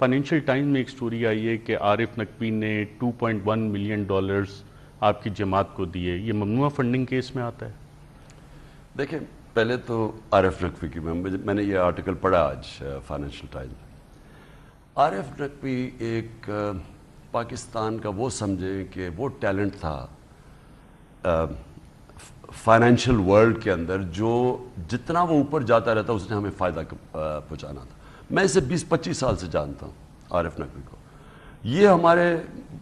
Financial times में एक story I है कि आरिफ नकवी ने 2.1 मिलियन डॉलर्स आपकी जमात को दिए ये ममनुआ फंडिंग केस में आता है देखिए पहले तो आरिफ नकवी की मैं, मैंने ये आर्टिकल पढ़ा आज फाइनेंशियल टाइम्स में आरिफ नकवी एक पाकिस्तान का वो समझे कि वो टैलेंट था फाइनेंशियल वर्ल्ड के अंदर जो जितना वो ऊपर जाता रहता उसने हमें फ़ायदा पहुँचाना था मैं इसे 20-25 साल से जानता हूँ आरिफ नकवी को ये हमारे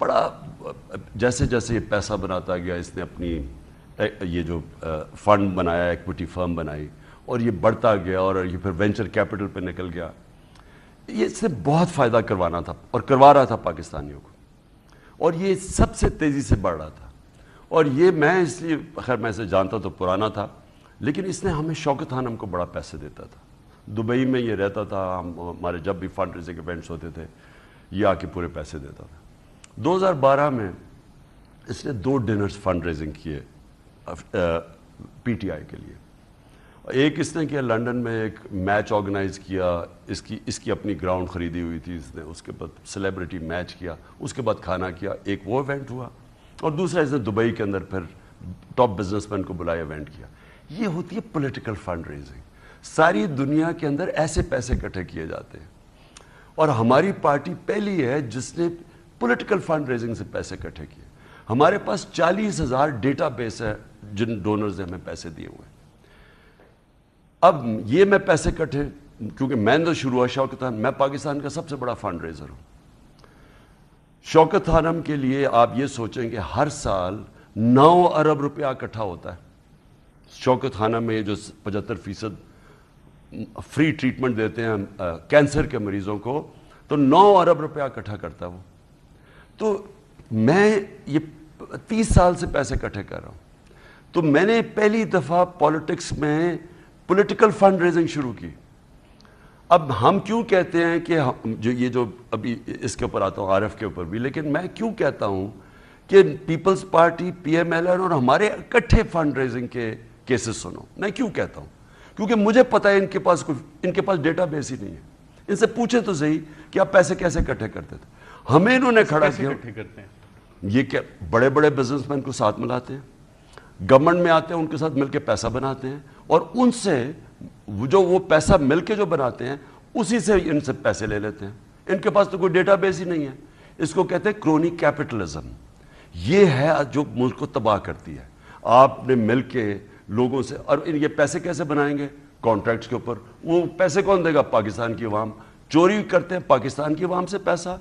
बड़ा जैसे जैसे ये पैसा बनाता गया इसने अपनी ये जो फंड बनाया एक्विटी फर्म बनाई और ये बढ़ता गया और ये फिर वेंचर कैपिटल पे निकल गया ये इससे बहुत फ़ायदा करवाना था और करवा रहा था पाकिस्तानियों को और ये सबसे तेज़ी से बढ़ रहा था और ये मैं इसलिए खैर मैं इसे जानता तो पुराना था लेकिन इसने हमें शौकत हानम को बड़ा पैसे देता था दुबई में ये रहता था हम हमारे जब भी फंड रेजिंग इवेंट्स होते थे ये आके पूरे पैसे देता था 2012 में इसने दो डिनर्स फंड रेजिंग किए पीटीआई के लिए एक इसने किया लंदन में एक मैच ऑर्गेनाइज किया इसकी इसकी अपनी ग्राउंड खरीदी हुई थी इसने उसके बाद सेलिब्रिटी मैच किया उसके बाद खाना किया एक वो इवेंट हुआ और दूसरा इसने दुबई के अंदर फिर टॉप बिजनेसमैन को बुलाया इवेंट किया ये होती है पॉलिटिकल फंड रेजिंग सारी दुनिया के अंदर ऐसे पैसे इकट्ठे किए जाते हैं और हमारी पार्टी पहली है जिसने पॉलिटिकल फंड रेजिंग से पैसे इकट्ठे किए हमारे पास चालीस हजार डेटा बेस है जिन डोनर्स ने हमें पैसे दिए हुए अब ये मैं पैसे इकट्ठे क्योंकि मैंने तो शुरुआत शौकत खान मैं पाकिस्तान का सबसे बड़ा फंड रेजर हूं शौकत खानम के लिए आप ये सोचें कि हर साल नौ अरब रुपया इकट्ठा होता है शौकत खाना में जो पचहत्तर फीसद फ्री ट्रीटमेंट देते हैं कैंसर के मरीजों को तो 9 अरब रुपया इकट्ठा करता वो तो मैं ये 30 साल से पैसे इकट्ठे कर रहा हूँ तो मैंने पहली दफ़ा पॉलिटिक्स में पॉलिटिकल फंड रेजिंग शुरू की अब हम क्यों कहते हैं कि जो ये जो अभी इसके ऊपर आता हूँ आरएफ के ऊपर भी लेकिन मैं क्यों कहता हूँ कि पीपल्स पार्टी पीएमएलएन और हमारे इकट्ठे फंड रेजिंग के केसेस सुनो मैं क्यों कहता हूँ क्योंकि मुझे पता है इनके पास कोई इनके पास डेटा बेस ही नहीं है इनसे पूछे तो सही कि आप पैसे कैसे इकट्ठे करते थे हमें इन्होंने खड़ा किया ये क्या बड़े बड़े बिजनेसमैन को साथ मिलाते हैं गवर्नमेंट में आते हैं उनके साथ मिलकर पैसा बनाते हैं और उनसे जो वो पैसा मिलकर जो बनाते हैं उसी से इनसे पैसे ले लेते हैं इनके पास तो कोई डेटा बेस ही नहीं है इसको कहते हैं क्रोनी कैपिटलिज्म ये है जो मुल्क को तबाह करती है आपने मिलके लोगों से और ये पैसे कैसे बनाएंगे कॉन्ट्रैक्ट्स के ऊपर वो पैसे कौन देगा पाकिस्तान की अवाम चोरी करते हैं पाकिस्तान की वाम से पैसा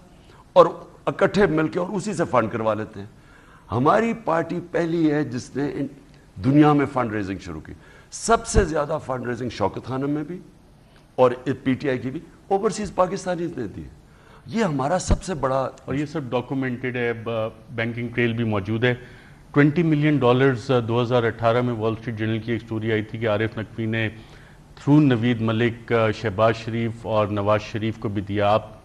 और इकट्ठे मिलकर और उसी से फंड करवा लेते हैं हमारी पार्टी पहली है जिसने दुनिया में फंड रेजिंग शुरू की सबसे ज़्यादा फंड रेजिंग शौकत खानम में भी और पीटीआई की भी ओवरसीज पाकिस्तानी ने दी ये हमारा सबसे बड़ा और ये सब डॉक्यूमेंटेड है बैंकिंग ट्रेल भी मौजूद है 20 मिलियन डॉलर्स 2018 में वॉल स्ट्रीट जर्नल की एक स्टोरी आई थी कि आरिफ नकवी ने थ्रू नवीद मलिक शहबाज शरीफ और नवाज शरीफ को भी दिया आप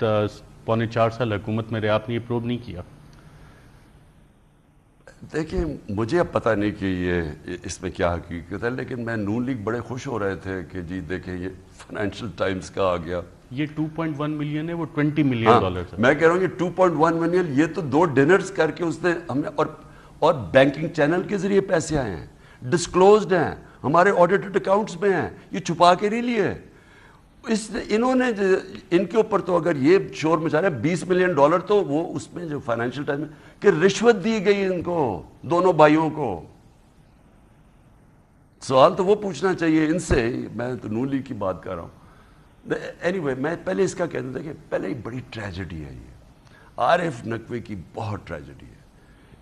पौने चार साल हुकूमत में रहे आपने ये प्रूव नहीं किया देखिए मुझे अब पता नहीं कि ये इसमें क्या हकीकत है लेकिन मैं नून लीग बड़े खुश हो रहे थे कि जी देखें ये फाइनेंशियल टाइम्स का आ गया ये 2.1 मिलियन है वो 20 मिलियन हाँ, मैं कह रहा हूँ ये 2.1 मिलियन ये तो दो डिनर्स करके उसने हमने और और बैंकिंग चैनल के जरिए पैसे आए हैं डिस्कलोज हैं हमारे ऑडिटेड अकाउंट्स में हैं ये छुपा के नहीं लिए इस इन्होंने इनके ऊपर तो अगर ये शोर मचा रहे बीस मिलियन डॉलर तो वो उसमें जो फाइनेंशियल टाइम कि रिश्वत दी गई इनको दोनों भाइयों को सवाल तो वो पूछना चाहिए इनसे मैं तो नू लीग की बात कर रहा हूं एनी anyway, मैं पहले इसका कहता था देखिए पहले ही बड़ी ट्रेजिडी है ये आर एफ नकवी की बहुत ट्रेजिडी है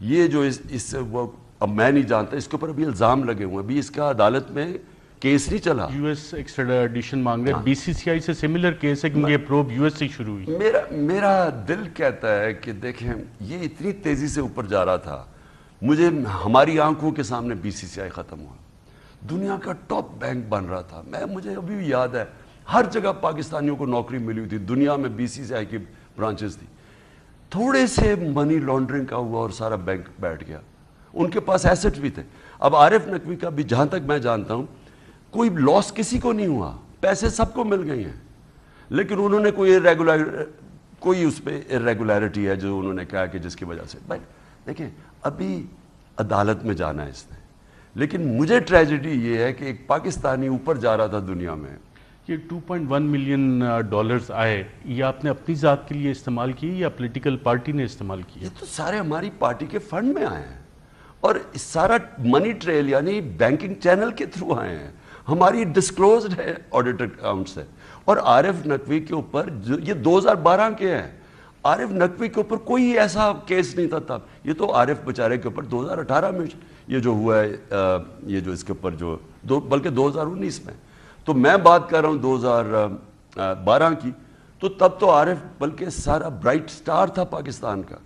ये जो इस, इस वो अब मैं नहीं जानता इसके ऊपर अभी इल्ज़ाम लगे हुए हैं अभी इसका अदालत में केस नहीं चला यूएस एक्सट्राडिशन मांग रहे बीसीसीआई हाँ। से सिमिलर केस है क्योंकि प्रोब यूएस से शुरू हुई मेरा मेरा दिल कहता है कि देखें ये इतनी तेज़ी से ऊपर जा रहा था मुझे हमारी आंखों के सामने बीसीसीआई ख़त्म हुआ दुनिया का टॉप बैंक बन रहा था मैं मुझे अभी भी याद है हर जगह पाकिस्तानियों को नौकरी मिली हुई थी दुनिया में बीसीसीआई की ब्रांचेस थी थोड़े से मनी लॉन्ड्रिंग का हुआ और सारा बैंक बैठ गया उनके पास एसेट भी थे अब आरिफ नकवी का भी जहां तक मैं जानता हूं कोई लॉस किसी को नहीं हुआ पैसे सबको मिल गए हैं लेकिन उन्होंने कोई इरेगुलर कोई उस पर इरेगुलरिटी है जो उन्होंने कहा कि जिसकी वजह से बट देखिए अभी अदालत में जाना है इसने लेकिन मुझे ट्रेजिडी ये है कि एक पाकिस्तानी ऊपर जा रहा था दुनिया में ये 2.1 मिलियन डॉलर्स आए ये आपने अपनी ज़ात के लिए इस्तेमाल किए या पॉलिटिकल पार्टी ने इस्तेमाल किए ये तो सारे हमारी पार्टी के फंड में आए हैं और सारा मनी ट्रेल यानी बैंकिंग चैनल के थ्रू आए हैं हमारी डिस्क्लोज है ऑडिट अकाउंट है और आर एफ नकवी के ऊपर ये 2012 के हैं आर एफ नकवी के ऊपर कोई ऐसा केस नहीं था तब ये तो आर एफ बेचारे के ऊपर 2018 में ये जो हुआ है uh, ये जो इसके ऊपर जो दो बल्कि 2019 में तो मैं बात कर रहा हूँ 2012 की तो तब तो आरिफ बल्कि सारा ब्राइट स्टार था पाकिस्तान का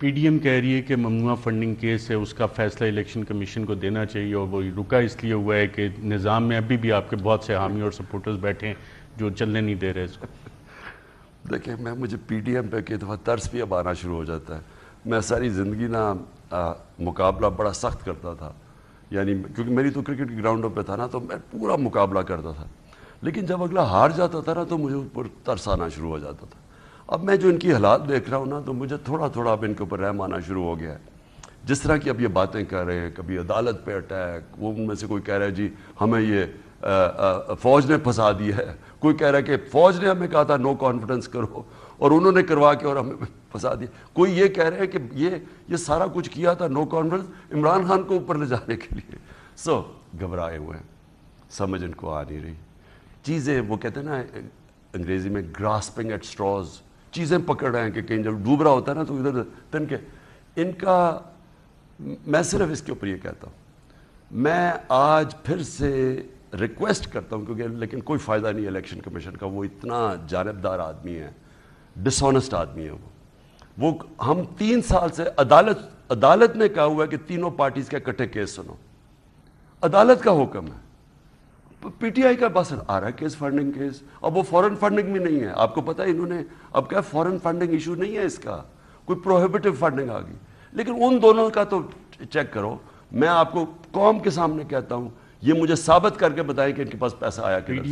पीडीएम कह रही है कि ममनुआ फंडिंग केस है उसका फैसला इलेक्शन कमीशन को देना चाहिए और वो रुका इसलिए हुआ है कि निज़ाम में अभी भी आपके बहुत से हामी और सपोर्टर्स बैठे हैं जो चलने नहीं दे रहे इसको देखिए मैं मुझे पीडीएम पे कई दफ़ा तर्स भी अब आना शुरू हो जाता है मैं सारी ज़िंदगी ना आ, मुकाबला बड़ा सख्त करता था यानी क्योंकि मेरी तो क्रिकेट के ग्राउंडों पे था ना तो मैं पूरा मुकाबला करता था लेकिन जब अगला हार जाता था ना तो मुझे ऊपर तरस आना शुरू हो जाता था अब मैं जो इनकी हालात देख रहा हूँ ना तो मुझे थोड़ा थोड़ा अब इनके ऊपर रहम आना शुरू हो गया है जिस तरह की अब ये बातें कर रहे हैं कभी अदालत पे अटैक वो उनमें से कोई कह रहा है जी हमें ये फौज ने फंसा दी है कोई कह रहा है कि फौज ने हमें कहा था नो कॉन्फिडेंस करो और उन्होंने करवा के और हमें फंसा दिया कोई ये कह रहे हैं कि ये ये सारा कुछ किया था नो कॉन्फ्रेंस इमरान खान को ऊपर ले जाने के लिए सो so, घबराए हुए हैं समझ इनको आ नहीं रही चीज़ें वो कहते हैं ना अंग्रेजी में ग्रास्पिंग एट स्ट्रॉज चीज़ें पकड़ रहे हैं कि कहीं जब डूब रहा होता है ना तो इधर तन के इनका मैं सिर्फ इसके ऊपर ये कहता हूँ मैं आज फिर से रिक्वेस्ट करता हूँ क्योंकि लेकिन कोई फ़ायदा नहीं इलेक्शन कमीशन का वो इतना जानबदार आदमी है डिसऑनेस्ट आदमी है वो वो हम तीन साल से अदालत अदालत ने कहा हुआ है कि तीनों पार्टीज के इकट्ठे केस सुनो अदालत का हुक्म है पीटीआई का बस आ रहा है केस फंडिंग केस अब वो फॉरेन फंडिंग भी नहीं है आपको पता है इन्होंने अब क्या फॉरेन फंडिंग इशू नहीं है इसका कोई प्रोहिबिटिव फंडिंग आ गई लेकिन उन दोनों का तो चेक करो मैं आपको कौम के सामने कहता हूं ये मुझे साबित करके बताएं कि इनके पास पैसा आया कि